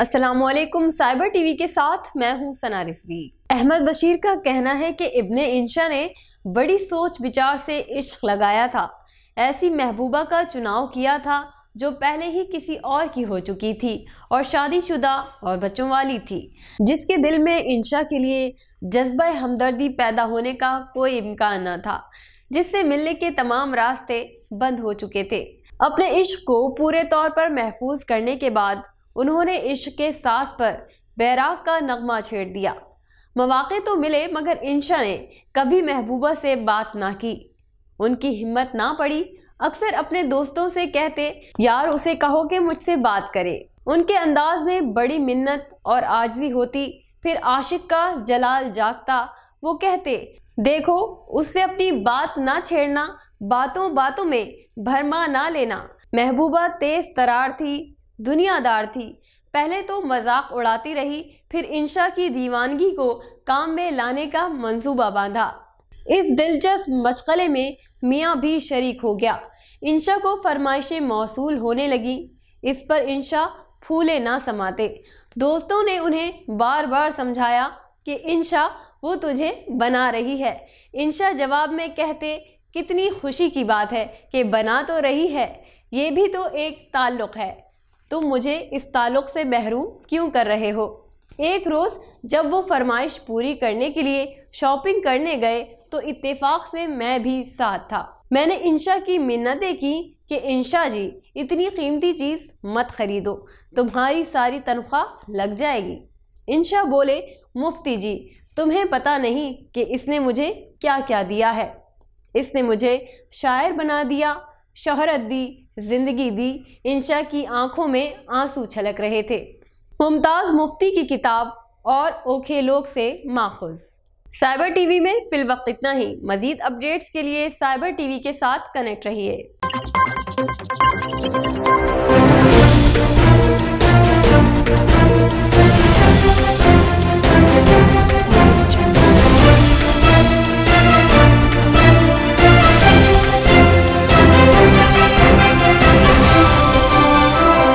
Aslam cyber TV के साथ मैं हूं सना रिजवी अहमद बशीर का कहना है कि इब्ने इंशा ने बड़ी सोच विचार से इश्क लगाया था ऐसी महबूबा का चुनाव किया था जो पहले ही किसी और की हो चुकी थी और शादीशुदा और बच्चों वाली थी जिसके दिल में इंशा के लिए जज्बा हमदर्दी पैदा होने का कोई इम्कान न था जिससे मिलने के तमाम रास्ते बंद हो चुके थे अपने इश्क को पूरे तौर पर महफूज करने के बाद उन्होंने इश्क के सास पर बैराग का नगमा छेड़ दिया मौाक़े तो मिले मगर इंशा ने कभी महबूबा से बात ना की उनकी हिम्मत ना पड़ी अक्सर अपने दोस्तों से कहते यार उसे कहो कि मुझसे बात करे उनके अंदाज में बड़ी मिन्नत और आजी होती फिर आशिक का जलाल जागता वो कहते देखो उससे अपनी बात ना छेड़ना बातों बातों में भरमा ना लेना महबूबा तेज तरार थी दुनियादार थी पहले तो मजाक उड़ाती रही फिर इंशा की दीवानगी को काम में लाने का मंसूबा बांधा इस दिलचस्प मशगले में मियाँ भी शरीक हो गया इंशा को फरमाइशें मौसू होने लगी इस पर इंशा फूले ना समाते दोस्तों ने उन्हें बार बार समझाया कि इंशा वो तुझे बना रही है इंशा जवाब में कहते कितनी खुशी की बात है कि बना तो रही है ये भी तो एक ताल्लुक़ है तुम मुझे इस ताल्लुक़ से महरूम क्यों कर रहे हो एक रोज़ जब वो फरमाइश पूरी करने के लिए शॉपिंग करने गए तो इत्तेफाक से मैं भी साथ था मैंने इंशा की मिन्नतें की कि इंशा जी इतनी कीमती चीज़ मत खरीदो तुम्हारी सारी तनख्वाह लग जाएगी इंशा बोले मुफ्ती जी तुम्हें पता नहीं कि इसने मुझे क्या क्या दिया है इसने मुझे शायर बना दिया शोहरत दी जिंदगी दी इंशा की आंखों में आंसू छलक रहे थे मुमताज़ मुफ्ती की किताब और ओखे लोग से माखुज साइबर टीवी में फिल वक्त इतना ही मजीद अपडेट्स के लिए साइबर टीवी के साथ कनेक्ट रहिए